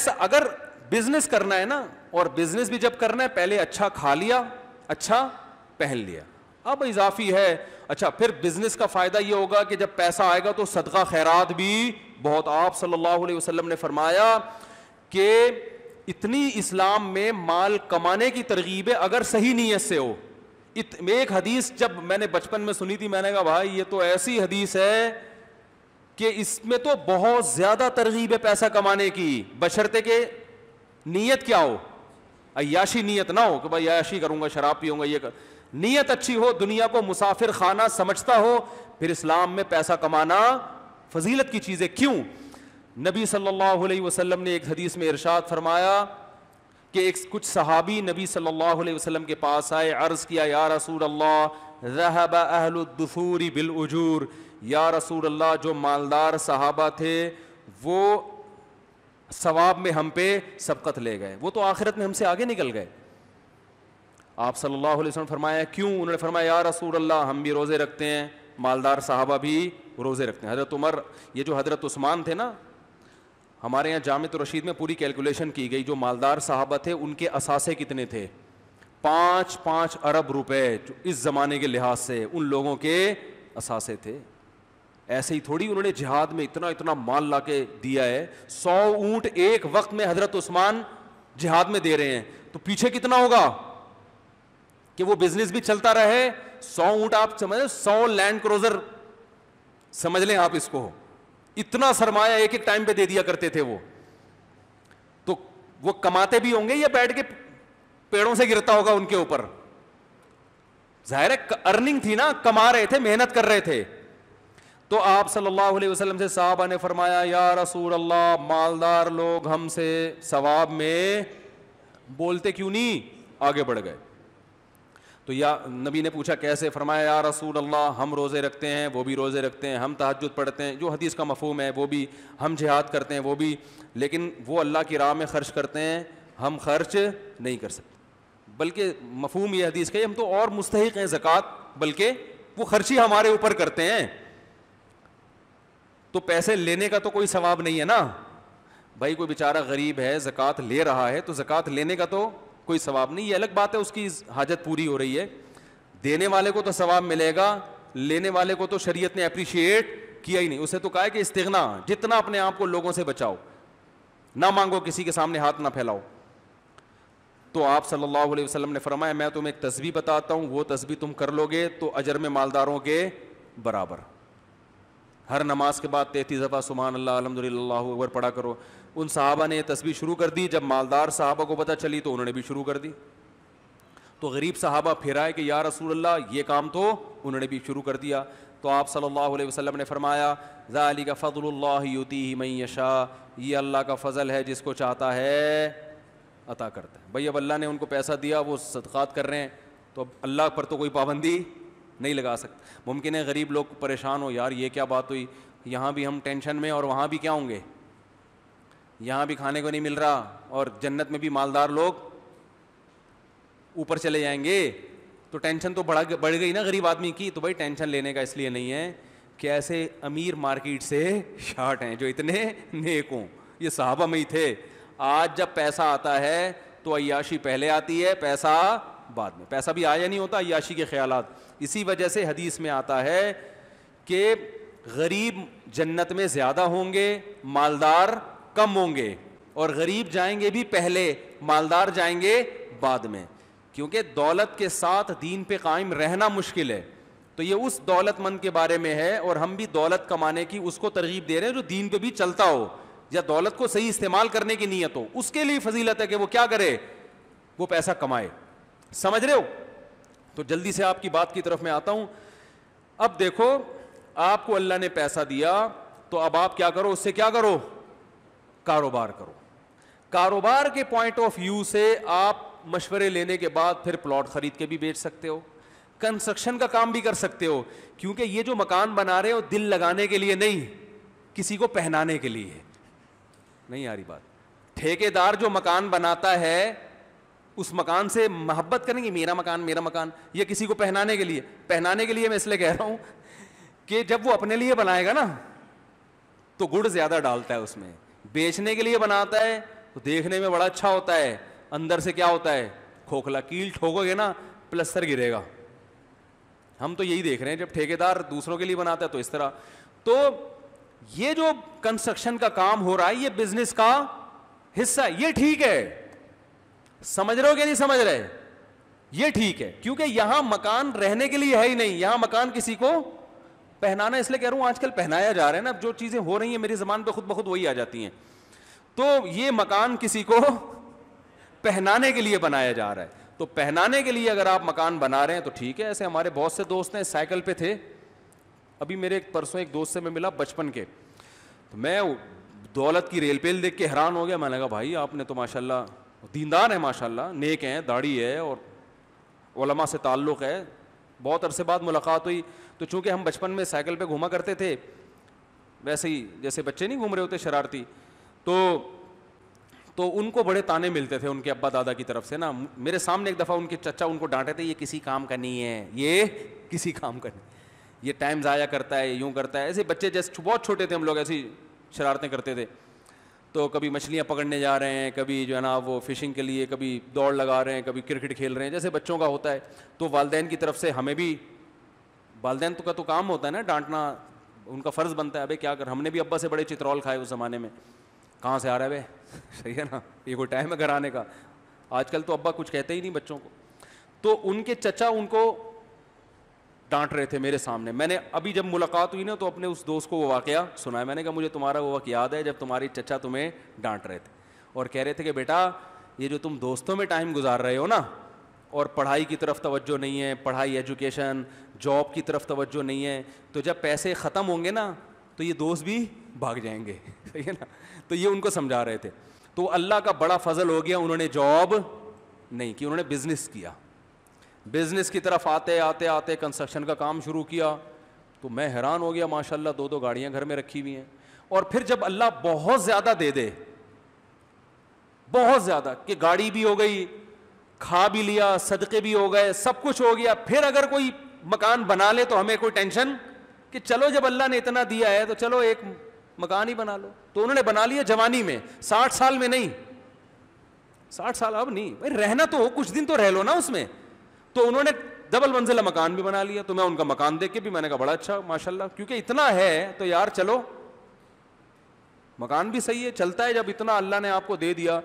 ऐसा अगर बिजनेस करना है ना और बिजनेस भी जब करना है पहले अच्छा खा लिया अच्छा पहन लिया अब इजाफी है अच्छा फिर बिजनेस का फायदा यह होगा कि जब पैसा आएगा तो सदका खैरात भी बहुत आप सल्लल्लाहु अलैहि वसल्लम ने फरमाया कि इतनी इस्लाम में माल कमाने की तरगीब है अगर सही नीयत से हो इत, एक हदीस जब मैंने बचपन में सुनी थी मैंने कहा भाई ये तो ऐसी हदीस है कि इसमें तो बहुत ज़्यादा तरगीब है पैसा कमाने की बशर्ते के नीयत क्या हो अयाशी नीयत ना हो कि भाई अयाशी करूंगा शराब पीऊंगा ये कर नीयत अच्छी हो दुनिया को मुसाफिर खाना समझता हो फिर इस्लाम में पैसा कमाना फजीलत की चीज़ है क्यों नबी सल्लल्लाहु अलैहि वसल्लम ने एक हदीस में इरशाद फरमाया कि एक कुछ सहाबी नबी सल्लल्लाहु अलैहि वसल्लम के पास आए अर्ज़ किया या रसूल अल्लाह रहबा अहलुदूरी बिलजूर या रसूल अल्लाह जो मालदार सहाबा थे वो सवाब में हम पे सबकत ले गए वो तो आखिरत में हमसे आगे निकल गए आप सल्लल्लाहु अलैहि वसल्लम फरमाया क्यों उन्होंने फरमाया या रसूल अल्लाह हम भी रोज़े रखते हैं मालदार साहबा भी रोज़े रखते हैं हज़रत उमर ये जो हज़रत उस्मान थे ना हमारे यहाँ जामत रशीद में पूरी कैलकुलेशन की गई जो मालदार साहबा थे उनके असासे कितने थे पाँच पाँच अरब रुपए इस ज़माने के लिहाज से उन लोगों के असासे थे ऐसे ही थोड़ी उन्होंने जिहाद में इतना इतना माल ला के दिया है सौ ऊंट एक वक्त में हजरत उस्मान जिहाद में दे रहे हैं तो पीछे कितना होगा कि वो बिजनेस भी चलता रहे सौ ऊंट आप समझ सौ लैंड क्रोजर समझ लें आप इसको इतना सरमाया एक एक टाइम पे दे दिया करते थे वो तो वो कमाते भी होंगे या बैठ के पेड़ों से गिरता होगा उनके ऊपर जाहिर है अर्निंग थी ना कमा रहे थे मेहनत कर रहे थे तो आप सल्लल्लाहु अलैहि वसल्लम से साहबा ने फरमाया या रसूल अल्लाह मालदार लोग हमसे सवाब में बोलते क्यों नहीं आगे बढ़ गए तो या नबी ने पूछा कैसे फरमाया या रसूल अल्लाह हम रोज़े रखते हैं वो भी रोज़े रखते हैं हम तहजद पढ़ते हैं जो हदीस का मफहम है वो भी हम जिहाद करते हैं वो भी लेकिन वो अल्लाह की राह में ख़र्च करते हैं हम खर्च नहीं कर सकते बल्कि मफहम ये हदीस का हम तो और मुस्तक हैं जक़ात बल्कि वो खर्च ही हमारे ऊपर करते हैं तो पैसे लेने का तो कोई सवाब नहीं है ना भाई कोई बेचारा गरीब है जक़ात ले रहा है तो जक़ात लेने का तो कोई सवाब नहीं ये अलग बात है उसकी हाजत पूरी हो रही है देने वाले को तो सवाब मिलेगा लेने वाले को तो शरीयत ने अप्रिशिएट किया ही नहीं उसे तो कहा है कि इस्तना जितना अपने आप को लोगों से बचाओ ना मांगो किसी के सामने हाथ ना फैलाओ तो आप सल्लल्लाहु अलैहि वसल्लम ने फरमाया मैं तुम्हें एक तस्वीर बताता हूँ वो तस्वीर तुम कर लोगे तो अजर में मालदारों के बराबर हर नमाज के बाद तैतीस दफ़ा सुबहान अल्लाह अलहमदिल्ला अकबर पढ़ा करो उन साहबा ने तस्वीर शुरू कर दी जब मालदार साहबा को पता चली तो उन्होंने भी शुरू कर दी तो गरीब साहबा फिर आए कि या रसूल अल्लाह ये काम तो उन्होंने भी शुरू कर दिया तो आप सल्लल्लाहु अलैहि वसल्लम ने फरमाया ज़ाली का फ़जलुल्लाती मई यशा ये अल्लाह का फ़जल है जिसको चाहता है अता करता है भाई अब अल्लाह ने उनको पैसा दिया वो सदक़ात कर रहे हैं तो अब अल्लाह पर तो कोई पाबंदी नहीं लगा सकते मुमकिन है गरीब लोग परेशान हो यार ये क्या बात हुई यहाँ भी हम टेंशन में और वहाँ भी क्या होंगे यहाँ भी खाने को नहीं मिल रहा और जन्नत में भी मालदार लोग ऊपर चले जाएंगे तो टेंशन तो बढ़ा बढ़ गई ना गरीब आदमी की तो भाई टेंशन लेने का इसलिए नहीं है कि ऐसे अमीर मार्केट से शार्ट हैं जो इतने नेक हों ये साहबा में ही थे आज जब पैसा आता है तो अयाशी पहले आती है पैसा बाद में पैसा भी आया नहीं होता याशी के ख्याल इसी वजह से हदीस में आता है कि गरीब जन्नत में ज़्यादा होंगे मालदार कम होंगे और गरीब जाएंगे भी पहले मालदार जाएंगे बाद में क्योंकि दौलत के साथ दीन पे कायम रहना मुश्किल है तो ये उस दौलतमंद के बारे में है और हम भी दौलत कमाने की उसको तरगीब दे रहे हैं जो दीन पे भी चलता हो या दौलत को सही इस्तेमाल करने की नीयत हो उसके लिए फजीलत है कि वो क्या करे वो पैसा कमाए समझ रहे हो तो जल्दी से आपकी बात की तरफ मैं आता हूं अब देखो आपको अल्लाह ने पैसा दिया तो अब आप क्या करो उससे क्या करो कारोबार करो कारोबार के पॉइंट ऑफ व्यू से आप मशवरे लेने के बाद फिर प्लॉट खरीद के भी बेच सकते हो कंस्ट्रक्शन का काम भी कर सकते हो क्योंकि ये जो मकान बना रहे हो दिल लगाने के लिए नहीं किसी को पहनाने के लिए नहीं आ रही बात ठेकेदार जो मकान बनाता है उस मकान से मोहब्बत करेंगे मेरा मकान मेरा मकान या किसी को पहनाने के लिए पहनाने के लिए मैं इसलिए कह रहा हूं कि जब वो अपने लिए बनाएगा ना तो गुड़ ज़्यादा डालता है उसमें बेचने के लिए बनाता है तो देखने में बड़ा अच्छा होता है अंदर से क्या होता है खोखला कील ठोकोगे ना प्लस्तर गिरेगा हम तो यही देख रहे हैं जब ठेकेदार दूसरों के लिए बनाता है तो इस तरह तो ये जो कंस्ट्रक्शन का काम हो रहा है ये बिजनेस का हिस्सा ये ठीक है समझ रहे हो कि नहीं समझ रहे ये ठीक है क्योंकि यहां मकान रहने के लिए है ही नहीं यहां मकान किसी को पहनाना इसलिए कह रहा हूं आजकल पहनाया जा रहा है ना जो चीजें हो रही हैं मेरी जबान पे खुद ब वही आ जाती हैं तो ये मकान किसी को पहनाने के लिए बनाया जा रहा है तो पहनाने के लिए अगर आप मकान बना रहे हैं तो ठीक है ऐसे हमारे बहुत से दोस्त हैं साइकिल पे थे अभी मेरे एक परसों एक दोस्त से मैं मिला बचपन के तो मैं दौलत की रेल पेल देख के हैरान हो गया मैंने कहा भाई आपने तो माशाला दीनदार है माशाल्लाह नेक हैं दाढ़ी है और वलमा से ताल्लुक़ है बहुत अरसे बाद मुलाकात हुई तो चूँकि हम बचपन में साइकिल पर घूमा करते थे वैसे ही जैसे बच्चे नहीं घूम रहे होते शरारती तो तो उनको बड़े ताने मिलते थे उनके अब्बा दादा की तरफ से ना मेरे सामने एक दफ़ा उनके चचा उनको डांटे थे ये किसी काम का नहीं है ये किसी काम का नहीं ये टाइम ज़ाया करता है यूँ करता है ऐसे बच्चे जैसे बहुत छोटे थे हम लोग ऐसी शरारतें करते थे तो कभी मछलियाँ पकड़ने जा रहे हैं कभी जो है ना वो फ़िशिंग के लिए कभी दौड़ लगा रहे हैं कभी क्रिकेट खेल रहे हैं जैसे बच्चों का होता है तो वालदेन की तरफ से हमें भी वालदेन तो का तो काम होता है ना डांटना उनका फ़र्ज़ बनता है अबे क्या कर हमने भी अब्बा से बड़े चित्रौल खाए उस ज़माने में कहाँ से आ रहा है बे सही है ना ये कोई टाइम है घर आने का आजकल तो अब्बा कुछ कहते ही नहीं बच्चों को तो उनके चचा उनको डांट रहे थे मेरे सामने मैंने अभी जब मुलाकात हुई ना तो अपने उस दोस्त को वो वाक़ सुनाया मैंने कहा मुझे तुम्हारा वो वक्त याद है जब तुम्हारी चचा तुम्हें डांट रहे थे और कह रहे थे कि बेटा ये जो तुम दोस्तों में टाइम गुजार रहे हो ना और पढ़ाई की तरफ तोज्जो नहीं है पढ़ाई एजुकेशन जॉब की तरफ तोज्जो नहीं है तो जब पैसे ख़त्म होंगे ना तो ये दोस्त भी भाग जाएंगे सही है ना तो ये उनको समझा रहे थे तो अल्लाह का बड़ा फजल हो गया उन्होंने जॉब नहीं की उन्होंने बिज़नेस किया बिज़नेस की तरफ आते आते आते कंस्ट्रक्शन का काम शुरू किया तो मैं हैरान हो गया माशाल्लाह दो दो गाड़ियां घर में रखी हुई हैं और फिर जब अल्लाह बहुत ज़्यादा दे दे बहुत ज़्यादा कि गाड़ी भी हो गई खा भी लिया सदक़े भी हो गए सब कुछ हो गया फिर अगर कोई मकान बना ले तो हमें कोई टेंशन कि चलो जब अल्लाह ने इतना दिया है तो चलो एक मकान ही बना लो तो उन्होंने बना लिया जवानी में साठ साल में नहीं साठ साल अब नहीं भाई रहना तो हो कुछ दिन तो रह लो ना उसमें तो उन्होंने डबल मंजिला मकान भी बना लिया तो मैं उनका मकान देख के भी मैंने कहा बड़ा अच्छा माशाल्लाह क्योंकि इतना है तो यार चलो मकान भी सही है चलता है जब इतना अल्लाह ने आपको दे दिया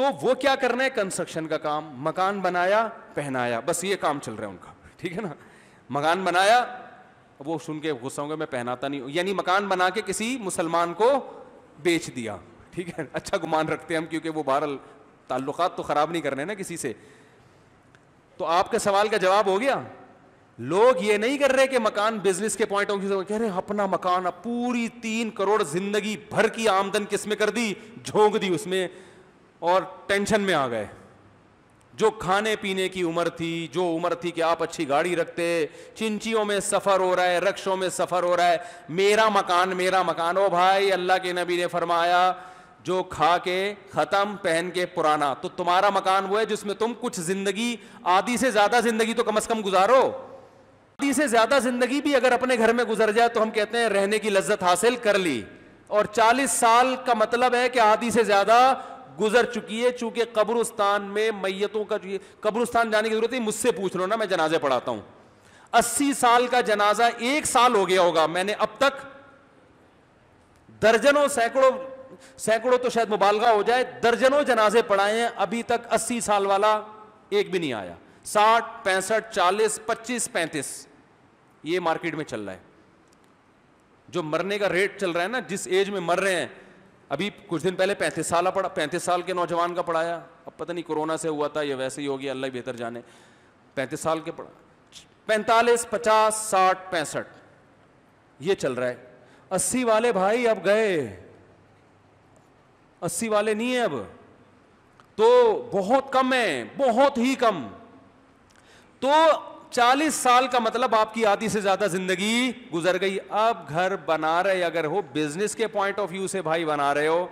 तो वो क्या कर रहे हैं कंस्ट्रक्शन का काम मकान बनाया पहनाया बस ये काम चल रहा है उनका ठीक है ना मकान बनाया वो सुन के गुस्सा होंगे मैं पहनाता नहीं यानी मकान बना के किसी मुसलमान को बेच दिया ठीक है अच्छा गुमान रखते हैं हम क्योंकि वो बहरल ताल्लुकात तो ख़राब नहीं कर करने ना किसी से तो आपके सवाल का जवाब हो गया लोग ये नहीं कर रहे कि मकान बिजनेस के पॉइंट ऑफ व्यू से कह रहे हैं अपना मकान अब पूरी तीन करोड़ जिंदगी भर की आमदन किसमें कर दी झोंक दी उसमें और टेंशन में आ गए जो खाने पीने की उम्र थी जो उम्र थी कि आप अच्छी गाड़ी रखते चिंचियों में सफ़र हो रहा है रक्षों में सफ़र हो रहा है मेरा मकान मेरा मकान ओ भाई अल्लाह के नबी ने फरमाया जो खा के ख़त्म पहन के पुराना तो तुम्हारा मकान वो है जिसमें तुम कुछ ज़िंदगी आधी से ज़्यादा ज़िंदगी तो कम अज़ कम गुजारो आधी से ज़्यादा ज़िंदगी भी अगर अपने घर में गुजर जाए तो हम कहते हैं रहने की लज्जत हासिल कर ली और चालीस साल का मतलब है कि आधी से ज़्यादा गुजर चुकी है चूंकि कब्रुस्तान में मैयतों का कब्रुस्तान जाने की जरूरत है मुझसे पूछ लो ना मैं जनाजे पढ़ाता हूं अस्सी साल का जनाजा एक साल हो गया होगा मैंने अब तक दर्जनों सैकड़ों सैकड़ों तो शायद मुबालगा हो जाए दर्जनों जनाजे पढ़ाए हैं अभी तक अस्सी साल वाला एक भी नहीं आया साठ पैंसठ चालीस पच्चीस पैंतीस ये मार्केट में चल रहा है जो मरने का रेट चल रहा है ना जिस एज में मर रहे हैं अभी कुछ दिन पहले पैंतीस साल पड़ा पैंतीस साल के नौजवान का पढ़ाया अब पता नहीं कोरोना से हुआ था यह वैसे ही होगी अल्लाह बेहतर जाने पैंतीस साल के पढ़ा पैंतालीस पचास साठ पैंसठ ये चल रहा है अस्सी वाले भाई अब गए अस्सी वाले नहीं है अब तो बहुत कम है बहुत ही कम तो चालीस साल का मतलब आपकी आधी से ज्यादा जिंदगी गुजर गई अब घर बना रहे अगर हो बिजनेस के पॉइंट ऑफ व्यू से भाई बना रहे हो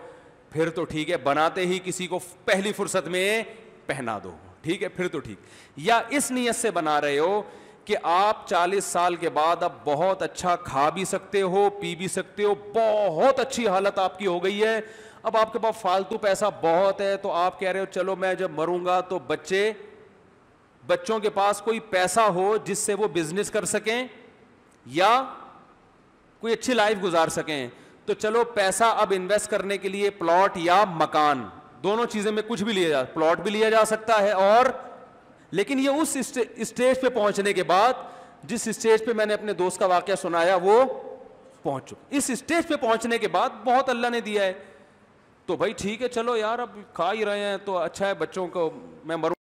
फिर तो ठीक है बनाते ही किसी को पहली फुर्सत में पहना दो ठीक है फिर तो ठीक या इस नीयत से बना रहे हो कि आप चालीस साल के बाद अब बहुत अच्छा खा भी सकते हो पी भी सकते हो बहुत अच्छी हालत आपकी हो गई है अब आपके पास फालतू पैसा बहुत है तो आप कह रहे हो चलो मैं जब मरूंगा तो बच्चे बच्चों के पास कोई पैसा हो जिससे वो बिजनेस कर सकें या कोई अच्छी लाइफ गुजार सकें तो चलो पैसा अब इन्वेस्ट करने के लिए प्लॉट या मकान दोनों चीज़ें में कुछ भी लिया जा प्लॉट भी लिया जा सकता है और लेकिन ये उस स्टेज पे पहुंचने के बाद जिस स्टेज पे मैंने अपने दोस्त का वाक्य सुनाया वो पहुंचो इस स्टेज पे पहुंचने के बाद बहुत अल्लाह ने दिया है तो भाई ठीक है चलो यार अब खा ही रहे हैं तो अच्छा है बच्चों को मैं मरूँ